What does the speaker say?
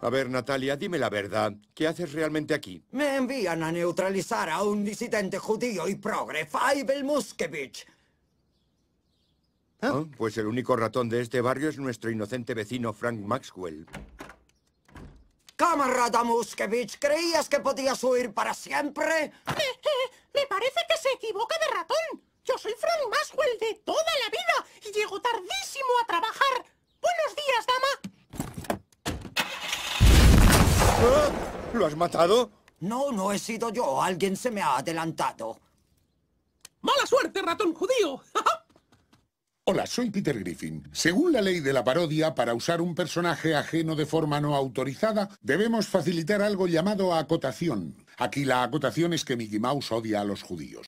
A ver, Natalia, dime la verdad. ¿Qué haces realmente aquí? Me envían a neutralizar a un disidente judío y progre, Faibel Muskevich. Ah, pues el único ratón de este barrio es nuestro inocente vecino Frank Maxwell. Camarada Muskevich, ¿creías que podías huir para siempre? me eh, parece que se equivoca de ratón. Yo soy Frank Maxwell de toda la vida. ¿Ah? ¿Lo has matado? No, no he sido yo. Alguien se me ha adelantado. ¡Mala suerte, ratón judío! Hola, soy Peter Griffin. Según la ley de la parodia, para usar un personaje ajeno de forma no autorizada, debemos facilitar algo llamado acotación. Aquí la acotación es que Mickey Mouse odia a los judíos.